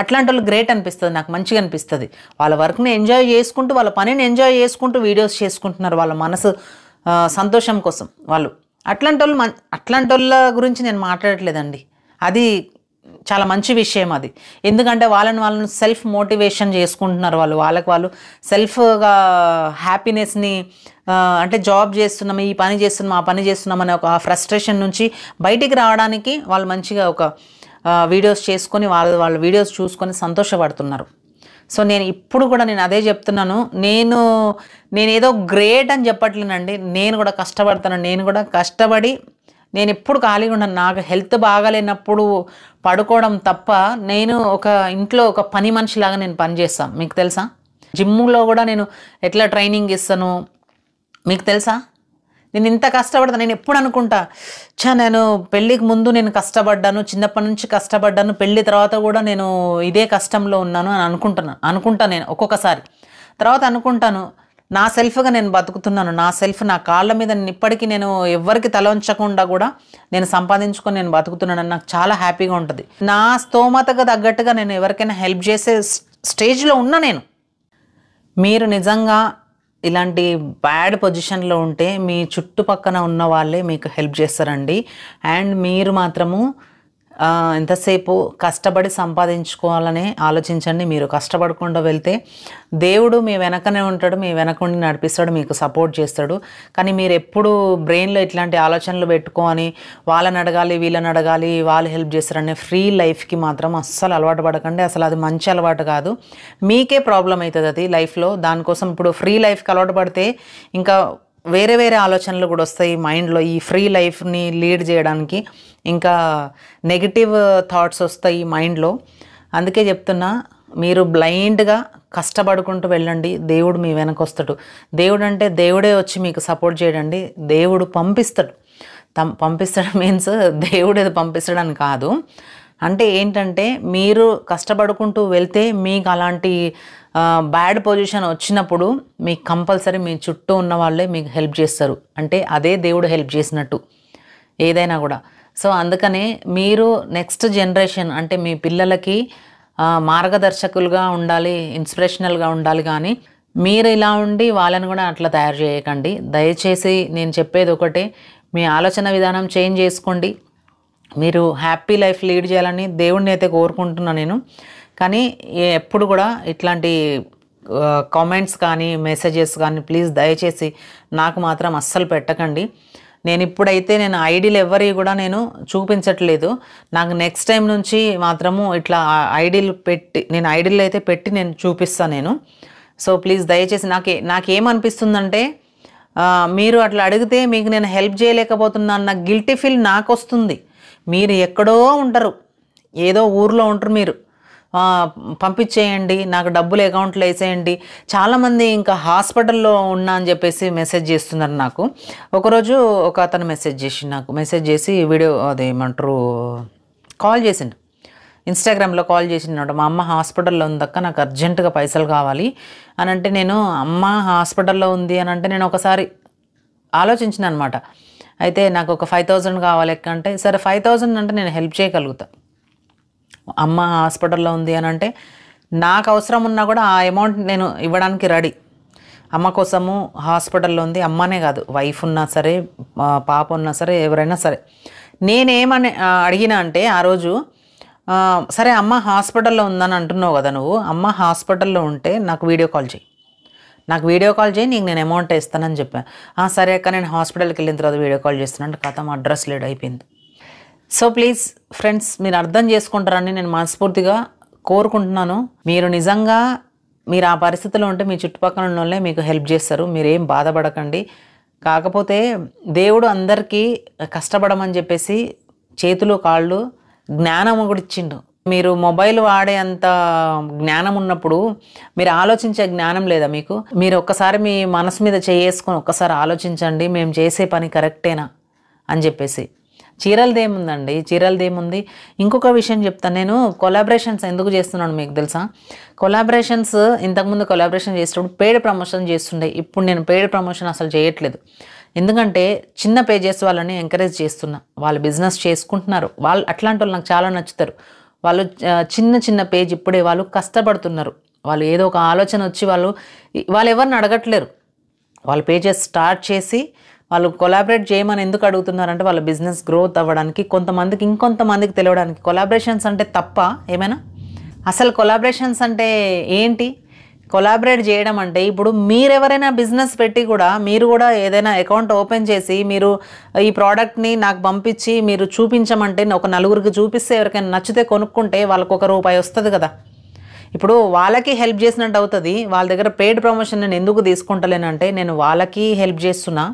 అట్లాంటి వాళ్ళు గ్రేట్ అనిపిస్తుంది నాకు మంచిగా అనిపిస్తుంది వాళ్ళ వర్క్ని ఎంజాయ్ చేసుకుంటూ వాళ్ళ పనిని ఎంజాయ్ చేసుకుంటూ వీడియోస్ చేసుకుంటున్నారు వాళ్ళ మనసు సంతోషం కోసం వాళ్ళు అట్లాంటి వాళ్ళు అట్లాంటి వాళ్ళ గురించి నేను మాట్లాడట్లేదండి అది చాలా మంచి విషయం అది ఎందుకంటే వాళ్ళని వాళ్ళని సెల్ఫ్ మోటివేషన్ చేసుకుంటున్నారు వాళ్ళు వాళ్ళకి వాళ్ళు సెల్ఫ్గా హ్యాపీనెస్ని అంటే జాబ్ చేస్తున్నాం ఈ పని చేస్తున్నాం ఆ పని చేస్తున్నాం అనే ఒక ఫ్రస్ట్రేషన్ నుంచి బయటికి రావడానికి వాళ్ళు మంచిగా ఒక వీడియోస్ చేసుకొని వాళ్ళ వాళ్ళ వీడియోస్ చూసుకొని సంతోషపడుతున్నారు సో నేను ఇప్పుడు కూడా నేను అదే చెప్తున్నాను నేను నేనేదో గ్రేట్ అని చెప్పట్లేనండి నేను కూడా కష్టపడతాను నేను కూడా కష్టపడి నేను ఎప్పుడు ఖాళీగా ఉన్నాను నాకు హెల్త్ బాగాలేనప్పుడు పడుకోవడం తప్ప నేను ఒక ఇంట్లో ఒక పని మనిషిలాగా నేను పనిచేస్తాను మీకు తెలుసా జిమ్లో కూడా నేను ఎట్లా ట్రైనింగ్ ఇస్తాను మీకు తెలుసా నేను ఇంత కష్టపడతాను నేను ఎప్పుడు అనుకుంటా చా నేను పెళ్ళికి ముందు నేను కష్టపడ్డాను చిన్నప్పటి నుంచి కష్టపడ్డాను పెళ్ళి తర్వాత కూడా నేను ఇదే కష్టంలో ఉన్నాను అని అనుకుంటున్నాను అనుకుంటాను నేను ఒక్కొక్కసారి తర్వాత అనుకుంటాను నా సెల్ఫ్గా నేను బతుకుతున్నాను నా సెల్ఫ్ నా కాళ్ళ మీద నేను ఇప్పటికీ నేను ఎవరికి తల ఉంచకుండా కూడా నేను సంపాదించుకొని నేను బతుకుతున్నాను నాకు చాలా హ్యాపీగా ఉంటుంది నా స్తోమతకు తగ్గట్టుగా నేను ఎవరికైనా హెల్ప్ చేసే స్టేజ్లో ఉన్నా నేను మీరు నిజంగా ఇలాంటి బ్యాడ్ పొజిషన్లో ఉంటే మీ చుట్టుపక్కన ఉన్న వాళ్ళే మీకు హెల్ప్ చేస్తారండి అండ్ మీరు మాత్రము ఎంతసేపు కష్టపడి సంపాదించుకోవాలని ఆలోచించండి మీరు కష్టపడకుండా వెళ్తే దేవుడు మీ వెనకనే ఉంటాడు మీ వెనక ఉండి నడిపిస్తాడు మీకు సపోర్ట్ చేస్తాడు కానీ మీరు ఎప్పుడు బ్రెయిన్లో ఇట్లాంటి ఆలోచనలు పెట్టుకొని వాళ్ళని అడగాలి వీళ్ళని అడగాలి వాళ్ళు హెల్ప్ చేస్తారనే ఫ్రీ లైఫ్కి మాత్రం అస్సలు అలవాటు పడకండి అసలు అది మంచి అలవాటు కాదు మీకే ప్రాబ్లం అవుతుంది అది లైఫ్లో దానికోసం ఇప్పుడు ఫ్రీ లైఫ్కి అలవాటు పడితే ఇంకా వేరే వేరే ఆలోచనలు కూడా వస్తాయి మైండ్లో ఈ ఫ్రీ లైఫ్ని లీడ్ చేయడానికి ఇంకా నెగిటివ్ థాట్స్ వస్తాయి మైండ్లో అందుకే చెప్తున్నా మీరు బ్లైండ్గా కష్టపడుకుంటూ వెళ్ళండి దేవుడు మీ వెనకొస్తాడు దేవుడు అంటే దేవుడే వచ్చి మీకు సపోర్ట్ చేయడండి దేవుడు పంపిస్తాడు తమ్ పంపిస్తాడు మీన్స్ దేవుడు ఏదో పంపిస్తాడని కాదు అంటే ఏంటంటే మీరు కష్టపడుకుంటూ వెళ్తే మీకు అలాంటి బ్యాడ్ పొజిషన్ వచ్చినప్పుడు మీకు కంపల్సరీ మీ చుట్టూ ఉన్న వాళ్ళే మీకు హెల్ప్ చేస్తారు అంటే అదే దేవుడు హెల్ప్ చేసినట్టు ఏదైనా కూడా సో అందుకనే మీరు నెక్స్ట్ జనరేషన్ అంటే మీ పిల్లలకి మార్గదర్శకులుగా ఉండాలి ఇన్స్పిరేషనల్గా ఉండాలి కానీ మీరు ఇలా ఉండి వాళ్ళని కూడా అట్లా తయారు చేయకండి దయచేసి నేను చెప్పేది ఒకటే మీ ఆలోచన విధానం చేంజ్ చేసుకోండి మీరు హ్యాపీ లైఫ్ లీడ్ చేయాలని దేవుడిని అయితే కోరుకుంటున్నాను నేను కానీ ఎప్పుడు కూడా ఇట్లాంటి కామెంట్స్ కానీ మెసేజెస్ కానీ ప్లీజ్ దయచేసి నాకు మాత్రం అస్సలు పెట్టకండి నేను ఇప్పుడైతే నేను ఐడీలు ఎవరి కూడా నేను చూపించట్లేదు నాకు నెక్స్ట్ టైం నుంచి మాత్రము ఇట్లా ఐడీలు పెట్టి నేను ఐడీలు అయితే పెట్టి నేను చూపిస్తాను నేను సో ప్లీజ్ దయచేసి నాకు నాకేమనిపిస్తుందంటే మీరు అట్లా అడిగితే మీకు నేను హెల్ప్ చేయలేకపోతున్నా అన్న గిల్టీ ఫీల్ నాకు వస్తుంది మీరు ఎక్కడో ఉంటారు ఏదో ఊర్లో ఉంటారు మీరు పంపించేయండి నాకు డబ్బులు అకౌంట్లో వేసేయండి చాలామంది ఇంకా హాస్పిటల్లో ఉన్నా అని చెప్పేసి మెసేజ్ చేస్తున్నారు నాకు ఒకరోజు ఒక అతను మెసేజ్ చేసి నాకు మెసేజ్ చేసి వీడియో అదేమంటారు కాల్ చేసిండు ఇన్స్టాగ్రామ్లో కాల్ చేసినమాట మా అమ్మ హాస్పిటల్లో ఉంది తక్క నాకు అర్జెంటుగా పైసలు కావాలి అని అంటే నేను అమ్మ హాస్పిటల్లో ఉంది అని అంటే నేను ఒకసారి ఆలోచించిన అనమాట అయితే నాకు ఒక ఫైవ్ థౌజండ్ కావాలి ఎక్కంటే సరే ఫైవ్ థౌజండ్ అంటే నేను హెల్ప్ చేయగలుగుతాను అమ్మ హాస్పిటల్లో ఉంది అని అంటే నాకు అవసరం ఉన్నా కూడా ఆ అమౌంట్ నేను ఇవ్వడానికి రెడీ అమ్మ కోసము హాస్పిటల్లో ఉంది అమ్మనే కాదు వైఫ్ ఉన్నా సరే పాప ఉన్నా సరే ఎవరైనా సరే నేనేమని అడిగినా అంటే ఆ రోజు సరే అమ్మ హాస్పిటల్లో ఉందని అంటున్నావు కదా నువ్వు అమ్మ హాస్పిటల్లో ఉంటే నాకు వీడియో కాల్ చేయి నాకు వీడియో కాల్ చేయి నీకు నేను అమౌంట్ ఇస్తానని చెప్పాను సరే అక్క నేను హాస్పిటల్కి వెళ్ళిన తర్వాత వీడియో కాల్ చేస్తున్నాను కథం అడ్రస్ లేడ్ అయిపోయింది సో ప్లీజ్ ఫ్రెండ్స్ మీరు అర్థం చేసుకుంటారని నేను మనస్ఫూర్తిగా కోరుకుంటున్నాను మీరు నిజంగా మీరు ఆ పరిస్థితిలో ఉంటే మీ చుట్టుపక్కల ఉన్న వాళ్ళే మీకు హెల్ప్ చేస్తారు మీరేం బాధపడకండి కాకపోతే దేవుడు అందరికీ కష్టపడమని చెప్పేసి చేతులు కాళ్ళు జ్ఞానం కూడా ఇచ్చిండు మీరు మొబైల్ వాడే అంత జ్ఞానం ఉన్నప్పుడు మీరు ఆలోచించే జ్ఞానం లేదా మీకు మీరు ఒక్కసారి మీ మనసు మీద చేసుకొని ఒక్కసారి ఆలోచించండి మేము చేసే పని కరెక్టేనా అని చెప్పేసి చీరలదేముందండి చీరలదేముంది ఇంకొక విషయం చెప్తాను నేను కొలాబరేషన్స్ ఎందుకు చేస్తున్నాను మీకు తెలుసా కొలాబరేషన్స్ ఇంతకుముందు కొలాబరేషన్ చేసేటప్పుడు పేడ్ ప్రమోషన్ చేస్తుండే ఇప్పుడు నేను పేడ్ ప్రమోషన్ అసలు చేయట్లేదు ఎందుకంటే చిన్న పేజెస్ వాళ్ళని ఎంకరేజ్ చేస్తున్నా వాళ్ళు బిజినెస్ చేసుకుంటున్నారు వాళ్ళు అట్లాంటి వాళ్ళు నాకు చాలా నచ్చుతారు వాళ్ళు చిన్న చిన్న పేజ్ ఇప్పుడే వాళ్ళు కష్టపడుతున్నారు వాళ్ళు ఏదో ఒక ఆలోచన వచ్చి వాళ్ళు వాళ్ళు ఎవరిని అడగట్లేరు వాళ్ళ పేజెస్ స్టార్ట్ చేసి వాళ్ళు కొలాబరేట్ చేయమని ఎందుకు అడుగుతున్నారంటే వాళ్ళ బిజినెస్ గ్రోత్ అవ్వడానికి కొంతమందికి ఇంకొంతమందికి తెలియడానికి కొలాబరేషన్స్ అంటే తప్ప ఏమైనా అసలు కొలాబరేషన్స్ అంటే ఏంటి కొలాబరేట్ చేయడం అంటే ఇప్పుడు మీరు ఎవరైనా బిజినెస్ పెట్టి కూడా మీరు కూడా ఏదైనా అకౌంట్ ఓపెన్ చేసి మీరు ఈ ప్రోడక్ట్ని నాకు పంపించి మీరు చూపించమంటే ఒక నలుగురికి చూపిస్తే ఎవరికైనా నచ్చితే కొనుక్కుంటే వాళ్ళకు ఒక రూపాయి వస్తుంది కదా ఇప్పుడు వాళ్ళకి హెల్ప్ చేసినట్టు అవుతుంది వాళ్ళ దగ్గర పెయిడ్ ప్రమోషన్ నేను ఎందుకు తీసుకుంటలేనంటే నేను వాళ్ళకి హెల్ప్ చేస్తున్నా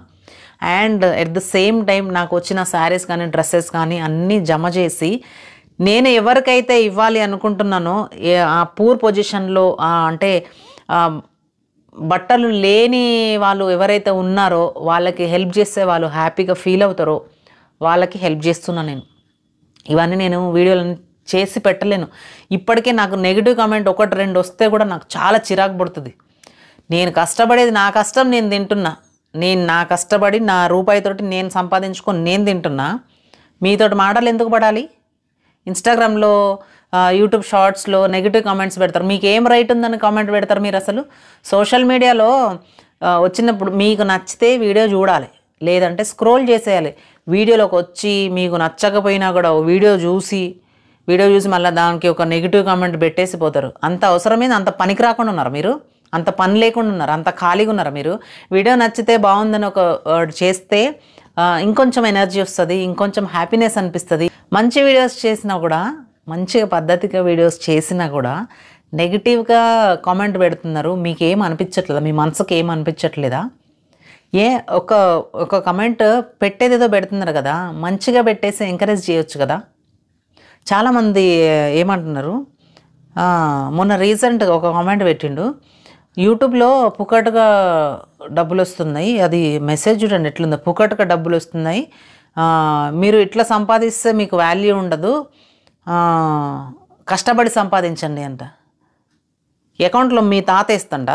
and at the same time నాకు వచ్చిన శారీస్ కానీ డ్రెస్సెస్ కానీ అన్నీ జమ చేసి నేను ఎవరికైతే ఇవ్వాలి అనుకుంటున్నానో ఆ పూర్ పొజిషన్లో అంటే బట్టలు లేని వాళ్ళు ఎవరైతే ఉన్నారో వాళ్ళకి హెల్ప్ చేస్తే వాళ్ళు హ్యాపీగా ఫీల్ అవుతారో వాళ్ళకి హెల్ప్ చేస్తున్నాను నేను ఇవన్నీ నేను వీడియోలను చేసి పెట్టలేను ఇప్పటికే నాకు నెగిటివ్ కామెంట్ ఒకటి రెండు వస్తే కూడా నాకు చాలా చిరాకు పడుతుంది నేను కష్టపడేది నా కష్టం నేను తింటున్నా నేను నా కష్టపడి నా రూపాయితోటి నేను సంపాదించుకొని నేను తింటున్నా మీతోటి మాటలు ఎందుకు పడాలి ఇన్స్టాగ్రామ్లో యూట్యూబ్ షార్ట్స్లో నెగిటివ్ కామెంట్స్ పెడతారు మీకు ఏం రైట్ ఉందని కామెంట్ పెడతారు మీరు అసలు సోషల్ మీడియాలో వచ్చినప్పుడు మీకు నచ్చితే వీడియో చూడాలి లేదంటే స్క్రోల్ చేసేయాలి వీడియోలోకి వచ్చి మీకు నచ్చకపోయినా కూడా వీడియో చూసి వీడియో చూసి మళ్ళీ దానికి ఒక నెగిటివ్ కామెంట్ పెట్టేసిపోతారు అంత అవసరమైంది అంత పనికి రాకుండా ఉన్నారు మీరు అంత పని లేకుండా ఉన్నారు అంత ఖాళీగా ఉన్నారు మీరు వీడియో నచ్చితే బాగుందని ఒక చేస్తే ఇంకొంచెం ఎనర్జీ వస్తుంది ఇంకొంచెం హ్యాపీనెస్ అనిపిస్తుంది మంచి వీడియోస్ చేసినా కూడా మంచిగా పద్ధతిగా వీడియోస్ చేసినా కూడా నెగిటివ్గా కామెంట్ పెడుతున్నారు మీకు ఏం అనిపించట్లేదా మీ మనసుకు ఏం అనిపించట్లేదా ఏ ఒక ఒక కమెంట్ పెట్టేదేదో పెడుతున్నారు కదా మంచిగా పెట్టేసి ఎంకరేజ్ చేయొచ్చు కదా చాలామంది ఏమంటున్నారు మొన్న రీసెంట్గా ఒక కామెంట్ పెట్టిండు యూట్యూబ్లో పుకట్గా డబ్బులు వస్తున్నాయి అది మెసేజ్ చూడండి ఎట్లుందో పుకట్గా డబ్బులు వస్తున్నాయి మీరు ఇట్లా సంపాదిస్తే మీకు వాల్యూ ఉండదు కష్టపడి సంపాదించండి అంట అకౌంట్లో మీ తాత ఇస్తంట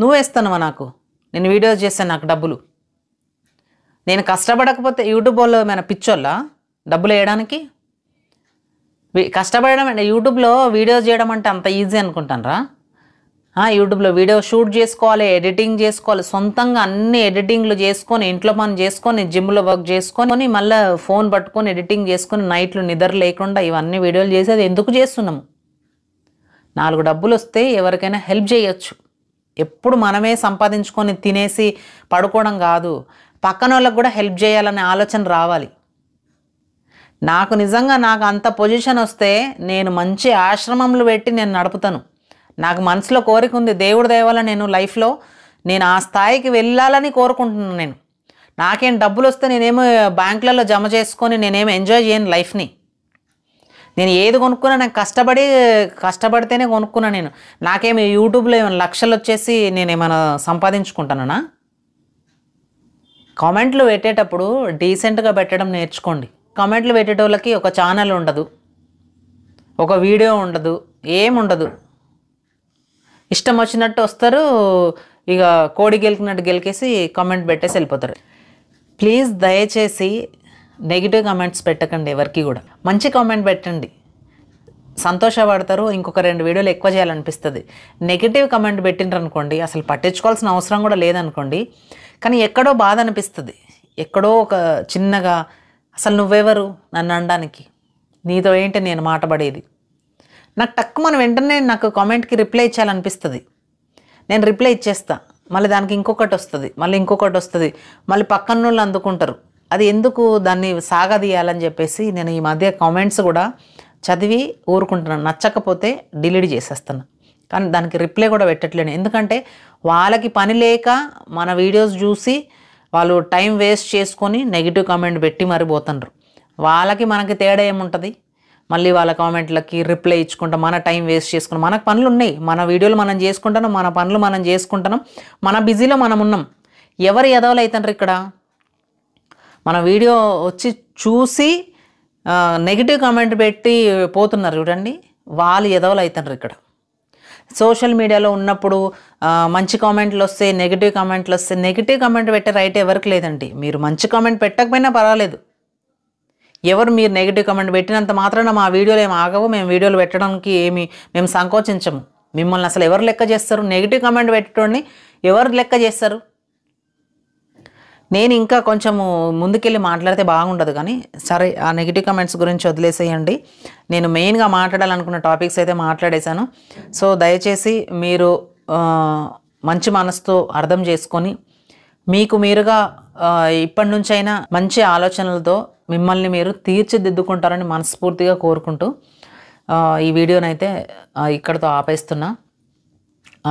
నువ్వు వేస్తానువా నాకు నేను వీడియోస్ చేస్తాను నాకు డబ్బులు నేను కష్టపడకపోతే యూట్యూబ్ వాళ్ళు ఏమైనా పిచ్చోళ్ళా డబ్బులు వేయడానికి కష్టపడడం అంటే యూట్యూబ్లో వీడియోస్ చేయడం అంటే అంత ఈజీ అనుకుంటాను రా యూట్యూబ్లో వీడియో షూట్ చేసుకోవాలి ఎడిటింగ్ చేసుకోవాలి సొంతంగా అన్ని ఎడిటింగ్లు చేసుకొని ఇంట్లో పని చేసుకొని జిమ్లో వర్క్ చేసుకొని మళ్ళీ ఫోన్ పట్టుకొని ఎడిటింగ్ చేసుకొని నైట్లు నిద్ర లేకుండా ఇవన్నీ వీడియోలు చేసేది ఎందుకు చేస్తున్నాము నాలుగు డబ్బులు వస్తే ఎవరికైనా హెల్ప్ చేయొచ్చు ఎప్పుడు మనమే సంపాదించుకొని తినేసి పడుకోవడం కాదు పక్కన వాళ్ళకి కూడా హెల్ప్ చేయాలనే ఆలోచన రావాలి నాకు నిజంగా నాకు అంత పొజిషన్ వస్తే నేను మంచి ఆశ్రమంలో పెట్టి నేను నడుపుతాను నాకు మనసులో కోరిక ఉంది దేవుడు దేవాల నేను లైఫ్లో నేను ఆ స్థాయికి వెళ్ళాలని కోరుకుంటున్నాను నేను నాకేం డబ్బులు వస్తే నేనేమో బ్యాంకులలో జమ చేసుకొని నేనేమి ఎంజాయ్ చేయను లైఫ్ని నేను ఏది కొనుక్కున్నా నాకు కష్టపడి కష్టపడితేనే కొనుక్కున్నా నేను నాకేమి యూట్యూబ్లో ఏమైనా లక్షలు వచ్చేసి నేను ఏమైనా సంపాదించుకుంటానా కామెంట్లు పెట్టేటప్పుడు డీసెంట్గా పెట్టడం నేర్చుకోండి కామెంట్లు పెట్టేటోళ్ళకి ఒక ఛానల్ ఉండదు ఒక వీడియో ఉండదు ఏముండదు ఇష్టం వచ్చినట్టు వస్తారు ఇక కోడి గెలికినట్టు గెలికేసి కామెంట్ పెట్టేసి వెళ్ళిపోతారు ప్లీజ్ దయచేసి నెగిటివ్ కామెంట్స్ పెట్టకండి ఎవరికి కూడా మంచి కామెంట్ పెట్టండి సంతోషపడతారు ఇంకొక రెండు వీడియోలు ఎక్కువ చేయాలనిపిస్తుంది నెగిటివ్ కమెంట్ పెట్టిండ్రు అనుకోండి అసలు పట్టించుకోవాల్సిన అవసరం కూడా లేదనుకోండి కానీ ఎక్కడో బాధ అనిపిస్తుంది ఎక్కడో ఒక చిన్నగా అసలు నువ్వెవరు నన్ను అనడానికి నీతో ఏంటి నేను పడేది నాకు టక్కు మనం వెంటనే నాకు కామెంట్కి రిప్లై ఇచ్చేయాలనిపిస్తుంది నేను రిప్లై ఇచ్చేస్తా మళ్ళీ దానికి ఇంకొకటి వస్తుంది మళ్ళీ ఇంకొకటి వస్తుంది మళ్ళీ పక్కన వాళ్ళు అందుకుంటారు అది ఎందుకు దాన్ని సాగదీయాలని చెప్పేసి నేను ఈ మధ్య కామెంట్స్ కూడా చదివి ఊరుకుంటున్నాను నచ్చకపోతే డిలీట్ చేసేస్తాను కానీ దానికి రిప్లై కూడా పెట్టట్లేను ఎందుకంటే వాళ్ళకి పని లేక మన వీడియోస్ చూసి వాళ్ళు టైం వేస్ట్ చేసుకొని నెగిటివ్ కామెంట్ పెట్టి మరిపోతున్నారు వాళ్ళకి మనకి తేడా ఏముంటుంది మళ్ళీ వాళ్ళ కామెంట్లకి రిప్లై ఇచ్చుకుంటాం మన టైం వేస్ట్ చేసుకుని మనకు పనులు ఉన్నాయి మన వీడియోలు మనం చేసుకుంటున్నాం మన పనులు మనం చేసుకుంటున్నాం మన బిజీలో మనం ఉన్నాం ఎవరు ఎదవలు అవుతారు ఇక్కడ మన వీడియో వచ్చి చూసి నెగిటివ్ కామెంట్ పెట్టి పోతున్నారు చూడండి వాళ్ళు ఎదవలు అవుతారు ఇక్కడ సోషల్ మీడియాలో ఉన్నప్పుడు మంచి కామెంట్లు వస్తే నెగిటివ్ కామెంట్లు వస్తే నెగిటివ్ కామెంట్ పెట్టే రైట్ ఎవరికి లేదండి మీరు మంచి కామెంట్ పెట్టకపోయినా పర్వాలేదు ఎవరు మీరు నెగిటివ్ కమెంట్ పెట్టినంత మాత్రాన మా వీడియోలు ఏమి ఆగవు మేము వీడియోలు పెట్టడానికి ఏమి మేము సంకోచించము మిమ్మల్ని అసలు ఎవరు లెక్క చేస్తారు నెగిటివ్ కమెంట్ పెట్టండి ఎవరు లెక్క చేస్తారు నేను ఇంకా కొంచెము ముందుకెళ్ళి మాట్లాడితే బాగుండదు కానీ సరే ఆ నెగిటివ్ కమెంట్స్ గురించి వదిలేసేయండి నేను మెయిన్గా మాట్లాడాలనుకున్న టాపిక్స్ అయితే మాట్లాడేశాను సో దయచేసి మీరు మంచి మనసుతో అర్థం చేసుకొని మీకు మీరుగా ఇప్పటి నుంచైనా మంచి ఆలోచనలతో మిమ్మల్ని మీరు తీర్చిదిద్దుకుంటారని మనస్ఫూర్తిగా కోరుకుంటూ ఈ వీడియోనైతే ఇక్కడితో ఆపేస్తున్నా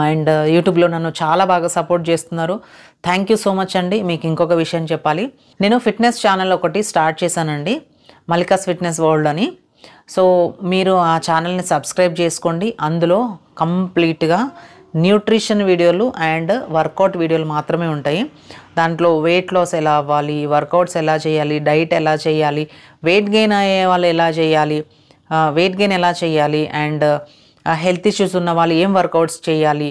అండ్ యూట్యూబ్లో నన్ను చాలా బాగా సపోర్ట్ చేస్తున్నారు థ్యాంక్ యూ సో మచ్ అండి మీకు ఇంకొక విషయం చెప్పాలి నేను ఫిట్నెస్ ఛానల్ ఒకటి స్టార్ట్ చేశానండి మల్లికాస్ ఫిట్నెస్ వరల్డ్ అని సో మీరు ఆ ఛానల్ని సబ్స్క్రైబ్ చేసుకోండి అందులో కంప్లీట్గా న్యూట్రిషన్ వీడియోలు అండ్ వర్కౌట్ వీడియోలు మాత్రమే ఉంటాయి దాంట్లో వెయిట్ లాస్ ఎలా అవ్వాలి వర్కౌట్స్ ఎలా చేయాలి డైట్ ఎలా చేయాలి వెయిట్ గెయిన్ అయ్యే వాళ్ళు ఎలా చేయాలి వెయిట్ గెయిన్ ఎలా చేయాలి అండ్ హెల్త్ ఇష్యూస్ ఉన్న వాళ్ళు ఏం వర్కౌట్స్ చేయాలి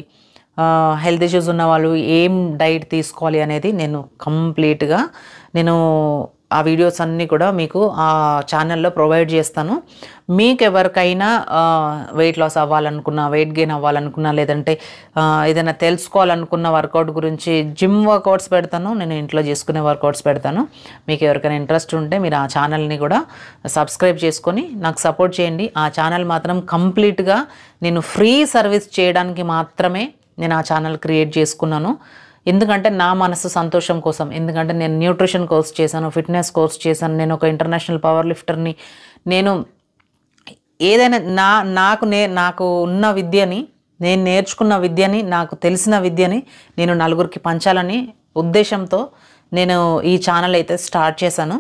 హెల్త్ ఇష్యూస్ ఉన్న వాళ్ళు ఏం డైట్ తీసుకోవాలి అనేది నేను కంప్లీట్గా నేను ఆ వీడియోస్ అన్నీ కూడా మీకు ఆ ఛానల్లో ప్రొవైడ్ చేస్తాను మీకు ఎవరికైనా వెయిట్ లాస్ అవ్వాలనుకున్నా వెయిట్ గెయిన్ అవ్వాలనుకున్నా లేదంటే ఏదైనా తెలుసుకోవాలనుకున్న వర్కౌట్ గురించి జిమ్ వర్కౌట్స్ పెడతాను నేను ఇంట్లో చేసుకునే వర్కౌట్స్ పెడతాను మీకు ఎవరికైనా ఇంట్రెస్ట్ ఉంటే మీరు ఆ ఛానల్ని కూడా సబ్స్క్రైబ్ చేసుకొని నాకు సపోర్ట్ చేయండి ఆ ఛానల్ మాత్రం కంప్లీట్గా నేను ఫ్రీ సర్వీస్ చేయడానికి మాత్రమే నేను ఆ ఛానల్ క్రియేట్ చేసుకున్నాను ఎందుకంటే నా మనసు సంతోషం కోసం ఎందుకంటే నేను న్యూట్రిషన్ కోర్స్ చేశాను ఫిట్నెస్ కోర్స్ చేశాను నేను ఒక ఇంటర్నేషనల్ పవర్ లిఫ్టర్ని నేను ఏదైనా నా నాకు నే నాకు ఉన్న విద్యని నేను నేర్చుకున్న విద్యని నాకు తెలిసిన విద్యని నేను నలుగురికి పంచాలని ఉద్దేశంతో నేను ఈ ఛానల్ అయితే స్టార్ట్ చేశాను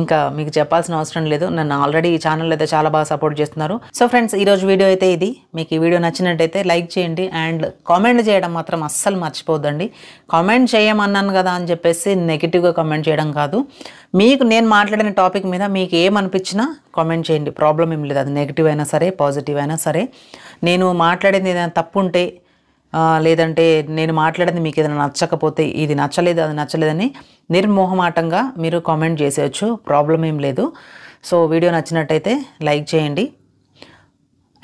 ఇంకా మీకు చెప్పాల్సిన అవసరం లేదు నన్ను ఆల్రెడీ ఈ ఛానల్ అయితే చాలా బాగా సపోర్ట్ చేస్తున్నారు సో ఫ్రెండ్స్ ఈరోజు వీడియో అయితే ఇది మీకు ఈ వీడియో నచ్చినట్టయితే లైక్ చేయండి అండ్ కామెంట్ చేయడం మాత్రం అస్సలు మర్చిపోద్దండి కామెంట్ చేయమన్నాను కదా అని చెప్పేసి నెగిటివ్గా కామెంట్ చేయడం కాదు మీకు నేను మాట్లాడిన టాపిక్ మీద మీకు ఏమనిపించినా కామెంట్ చేయండి ప్రాబ్లం ఏం లేదు అది నెగిటివ్ అయినా సరే పాజిటివ్ అయినా సరే నేను మాట్లాడింది ఏదైనా తప్పు ఉంటే లేదంటే నేను మాట్లాడింది మీకు ఏదైనా నచ్చకపోతే ఇది నచ్చలేదు అది నచ్చలేదని నిర్మోహమాటంగా మీరు కామెంట్ చేసేయచ్చు ప్రాబ్లం ఏం లేదు సో వీడియో నచ్చినట్టయితే లైక్ చేయండి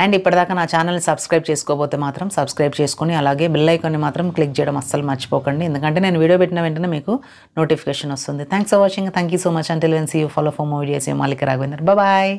అండ్ ఇప్పటిదాకా నా ఛానల్ని సబ్స్క్రైబ్ చేసుకోబోతే మాత్రం సబ్స్క్రైబ్ చేసుకొని అలాగే బిల్ ఐకాన్ని మాత్రం క్లిక్ చేయడం అస్సలు మర్చిపోకండి ఎందుకంటే నేను వీడియో పెట్టిన వెంటనే మీకు నోటిఫికేషన్ వస్తుంది thanks for watching thank you so much అంటే సీ యూ ఫాలో ఫర్ మూవీ చేసే మాలిక రాఘవేందర్ బాయ్